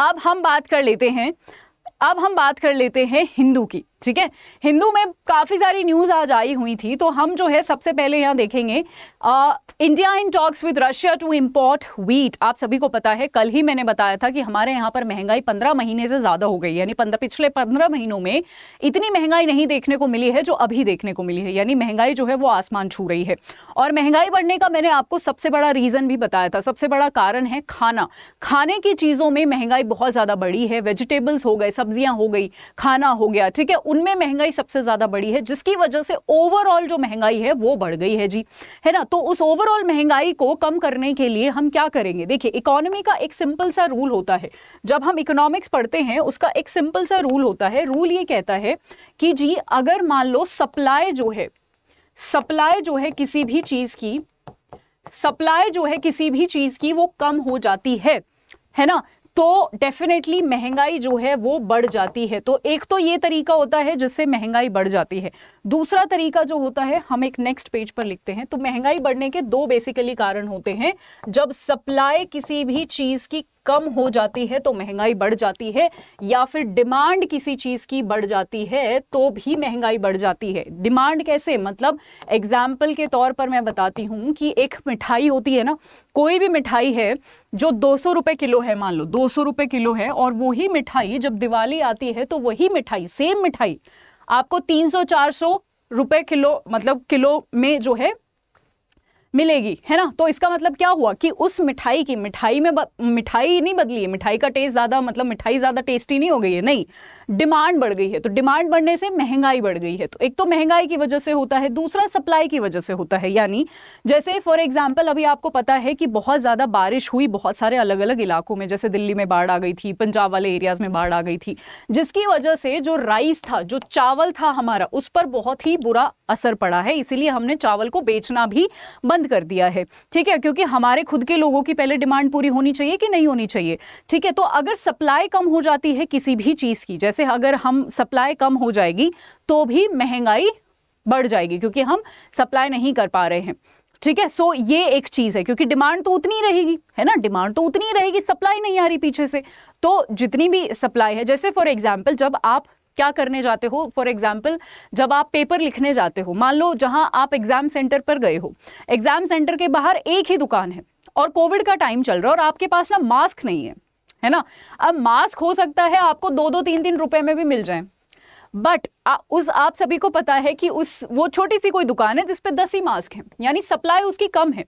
अब हम बात कर लेते हैं अब हम बात कर लेते हैं हिंदू की ठीक है हिंदू में काफ़ी सारी न्यूज़ आज आई हुई थी तो हम जो है सबसे पहले यहां देखेंगे India in talks with Russia to import wheat आप सभी को पता है कल ही मैंने बताया था कि हमारे यहाँ पर महंगाई पंद्रह महीने से ज़्यादा हो गई यानी पिछले पंद्रह महीनों में इतनी महंगाई नहीं देखने को मिली है जो अभी देखने को मिली है यानी महंगाई जो है वो आसमान छू रही है और महंगाई बढ़ने का मैंने आपको सबसे बड़ा रीज़न भी बताया था सबसे बड़ा कारण है खाना खाने की चीज़ों में महंगाई बहुत ज़्यादा बढ़ी है वेजिटेबल्स हो गए सब्जियां हो गई खाना हो गया ठीक है उनमें महंगाई सबसे ज़्यादा बढ़ी है जिसकी वजह से ओवरऑल जो महंगाई है वो बढ़ गई है जी है ना तो उस ओवरऑल महंगाई को कम करने के लिए हम क्या करेंगे देखिए इकोनॉमी का एक सिंपल सा रूल होता है जब हम इकोनॉमिक्स पढ़ते हैं उसका एक सिंपल सा रूल होता है रूल ये कहता है कि जी अगर मान लो सप्लाई जो है सप्लाई जो है किसी भी चीज़ की सप्लाई जो है किसी भी चीज़ की वो कम हो जाती है है ना तो डेफिनेटली महंगाई जो है वो बढ़ जाती है तो एक तो ये तरीका होता है जिससे महंगाई बढ़ जाती है दूसरा तरीका जो होता है हम एक नेक्स्ट पेज पर लिखते हैं तो महंगाई बढ़ने के दो बेसिकली कारण होते हैं जब सप्लाई किसी भी चीज की कम हो जाती है तो महंगाई बढ़ जाती है या फिर डिमांड किसी चीज की बढ़ जाती है तो भी महंगाई बढ़ जाती है डिमांड कैसे मतलब एग्जाम्पल के तौर पर मैं बताती हूँ कि एक मिठाई होती है ना कोई भी मिठाई है जो दो सौ रुपये किलो है मान लो दो सौ रुपये किलो है और वही मिठाई जब दिवाली आती है तो वही मिठाई सेम मिठाई आपको तीन सौ चार सौ रुपये किलो मतलब किलो में जो है मिलेगी है ना तो इसका मतलब क्या हुआ कि उस मिठाई की मिठाई में मिठाई नहीं बदली है मिठाई का टेस्ट ज़्यादा मतलब मिठाई ज़्यादा टेस्टी नहीं हो गई है नहीं डिमांड बढ़ गई है तो डिमांड बढ़ने से महंगाई बढ़ गई है तो एक तो महंगाई की वजह से होता है दूसरा सप्लाई की वजह से होता है यानी जैसे फॉर एग्जाम्पल अभी आपको पता है कि बहुत ज़्यादा बारिश हुई बहुत सारे अलग अलग इलाकों में जैसे दिल्ली में बाढ़ आ गई थी पंजाब वाले एरियाज में बाढ़ आ गई थी जिसकी वजह से जो राइस था जो चावल था हमारा उस पर बहुत ही बुरा असर पड़ा है इसीलिए हमने चावल को बेचना भी बंद कर दिया है ठीक है क्योंकि हमारे खुद के लोगों की पहले डिमांड पूरी होनी चाहिए कि नहीं होनी चाहिए ठीक है तो अगर सप्लाई कम हो जाती है किसी भी चीज़ की जैसे जैसे अगर हम सप्लाई कम हो जाएगी तो भी महंगाई बढ़ जाएगी क्योंकि हम सप्लाई नहीं कर पा रहे हैं ठीक है सो ये एक चीज है क्योंकि डिमांड तो उतनी रहेगी है ना डिमांड तो उतनी रहेगी सप्लाई नहीं आ रही पीछे से तो जितनी भी सप्लाई है जैसे फॉर एग्जाम्पल जब आप क्या करने जाते हो फॉर एग्जाम्पल जब आप पेपर लिखने जाते हो मान लो जहां आप एग्जाम सेंटर पर गए हो एग्जाम सेंटर के बाहर एक ही दुकान है और कोविड का टाइम चल रहा है और आपके पास ना मास्क नहीं है है ना अब मास्क हो सकता है आपको दो दो तीन तीन रुपए में भी मिल जाए बट उस आप सभी को पता है कि उस वो छोटी सी कोई दुकान है जिसपे दस ही मास्क हैं यानी सप्लाई उसकी कम है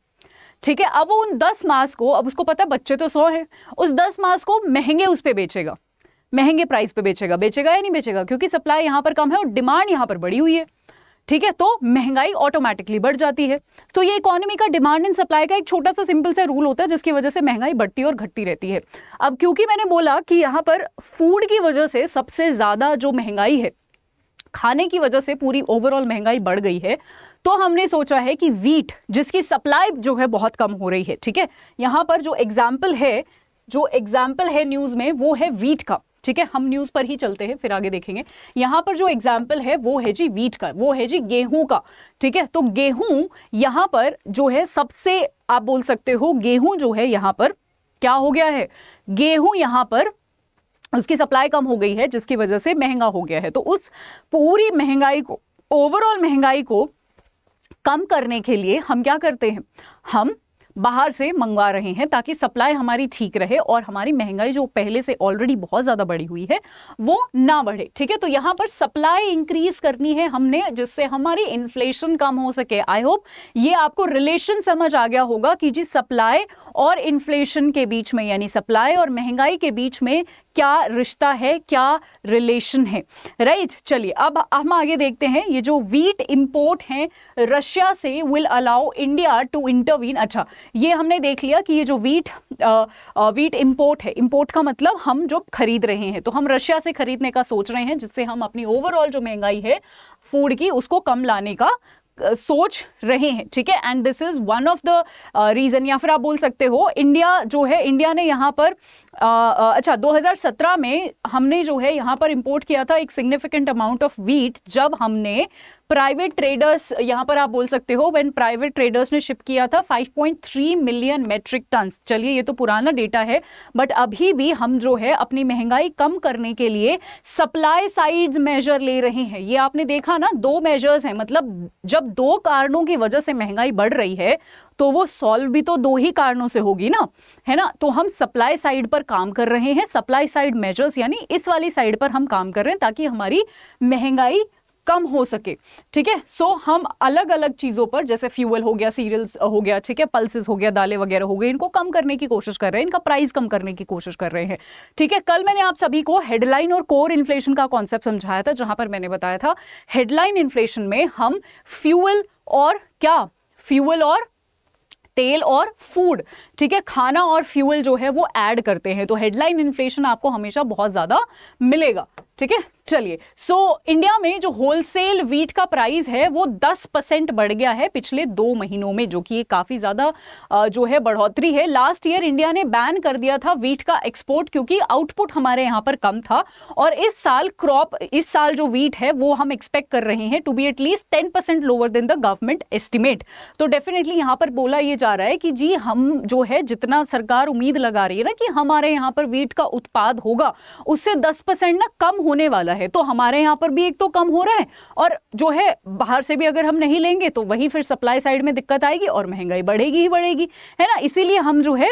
ठीक है अब वो उन दस मास्क को अब उसको पता है बच्चे तो सौ हैं उस दस मास्क को महंगे उस पर बेचेगा महंगे प्राइस पे बेचेगा बेचेगा या नहीं बेचेगा क्योंकि सप्लाई यहाँ पर कम है और डिमांड यहाँ पर बढ़ी हुई है ठीक है तो महंगाई ऑटोमेटिकली बढ़ जाती है तो ये इकोनॉमी का डिमांड एंड सप्लाई का एक छोटा सा सिंपल सा रूल होता है जिसकी वजह से महंगाई बढ़ती और घटती रहती है अब क्योंकि मैंने बोला कि यहाँ पर फूड की वजह से सबसे ज़्यादा जो महंगाई है खाने की वजह से पूरी ओवरऑल महंगाई बढ़ गई है तो हमने सोचा है कि वीट जिसकी सप्लाई जो है बहुत कम हो रही है ठीक है यहाँ पर जो एग्जाम्पल है जो एग्जाम्पल है न्यूज़ में वो है वीट का ठीक है हम न्यूज पर ही चलते हैं फिर आगे देखेंगे यहां पर जो एग्जाम्पल है वो है जी वीट का वो है जी गेहूं का ठीक है तो गेहूं यहां पर जो है सबसे आप बोल सकते हो गेहूं जो है यहां पर क्या हो गया है गेहूं यहां पर उसकी सप्लाई कम हो गई है जिसकी वजह से महंगा हो गया है तो उस पूरी महंगाई को ओवरऑल महंगाई को कम करने के लिए हम क्या करते हैं हम बाहर से मंगवा रहे हैं ताकि सप्लाई हमारी ठीक रहे और हमारी महंगाई जो पहले से ऑलरेडी बहुत ज़्यादा बढ़ी हुई है वो ना बढ़े ठीक है तो यहाँ पर सप्लाई इंक्रीज करनी है हमने जिससे हमारी इन्फ्लेशन कम हो सके आई होप ये आपको रिलेशन समझ आ गया होगा कि जी सप्लाई और इन्फ्लेशन के बीच में यानी सप्लाई और महंगाई के बीच में क्या रिश्ता है क्या रिलेशन है राइट right? चलिए अब हम आगे देखते हैं ये जो वीट इम्पोर्ट है रशिया से will allow India to intervene अच्छा ये हमने देख लिया कि ये जो वीट आ, वीट इम्पोर्ट है इम्पोर्ट का मतलब हम जो खरीद रहे हैं तो हम रशिया से खरीदने का सोच रहे हैं जिससे हम अपनी ओवरऑल जो महंगाई है फूड की उसको कम लाने का सोच रहे हैं ठीक है and this is one of the reason या फिर आप बोल सकते हो इंडिया जो है इंडिया ने यहाँ पर uh, अच्छा 2017 में हमने जो है यहाँ पर इंपोर्ट किया था एक सिग्निफिकेंट अमाउंट ऑफ वीट जब हमने प्राइवेट ट्रेडर्स यहाँ पर आप बोल सकते हो व्हेन प्राइवेट ट्रेडर्स ने शिप किया था 5.3 मिलियन मेट्रिक टन चलिए ये तो पुराना डेटा है बट अभी भी हम जो है अपनी महंगाई कम करने के लिए सप्लाई साइड मेजर ले रहे हैं ये आपने देखा ना दो मेजर्स हैं मतलब जब दो कारणों की वजह से महंगाई बढ़ रही है तो वो सॉल्व भी तो दो ही कारणों से होगी ना है ना तो हम सप्लाई साइड पर काम कर रहे हैं सप्लाई साइड मेजर्स यानी इस वाली साइड पर हम काम कर रहे हैं ताकि हमारी महंगाई कम हो सके ठीक है सो हम अलग अलग चीज़ों पर जैसे फ्यूअल हो गया सीरियल्स हो गया ठीक है पल्सेस हो गया दालें वगैरह हो गई इनको कम करने की कोशिश कर रहे हैं इनका प्राइस कम करने की कोशिश कर रहे हैं ठीक है कल मैंने आप सभी को हेडलाइन और कोर इन्फ्लेशन का कॉन्सेप्ट समझाया था जहां पर मैंने बताया था हेडलाइन इन्फ्लेशन में हम फ्यूअल और क्या फ्यूअल और तेल और फूड ठीक है खाना और फ्यूअल जो है वो ऐड करते हैं तो हेडलाइन इन्फ्लेशन आपको हमेशा बहुत ज़्यादा मिलेगा ठीक है चलिए सो so, इंडिया में जो होलसेल वीट का प्राइस है वो 10 परसेंट बढ़ गया है पिछले दो महीनों में जो कि ये काफ़ी ज़्यादा जो है बढ़ोतरी है लास्ट ईयर इंडिया ने बैन कर दिया था वीट का एक्सपोर्ट क्योंकि आउटपुट हमारे यहाँ पर कम था और इस साल क्रॉप इस साल जो वीट है वो हम एक्सपेक्ट कर रहे हैं to be at least ten percent lower than the government estimate तो डेफिनेटली यहाँ पर बोला ये जा रहा है कि जी हम जो है जितना सरकार उम्मीद लगा रही है ना कि हमारे यहाँ पर वीट का उत्पाद होगा उससे दस ना कम होने वाला है तो हमारे यहाँ पर भी एक तो कम हो रहा है और जो है बाहर से भी अगर हम नहीं लेंगे तो वही फिर सप्लाई साइड में दिक्कत आएगी और महंगाई बढ़ेगी ही बढ़ेगी है ना इसीलिए हम जो है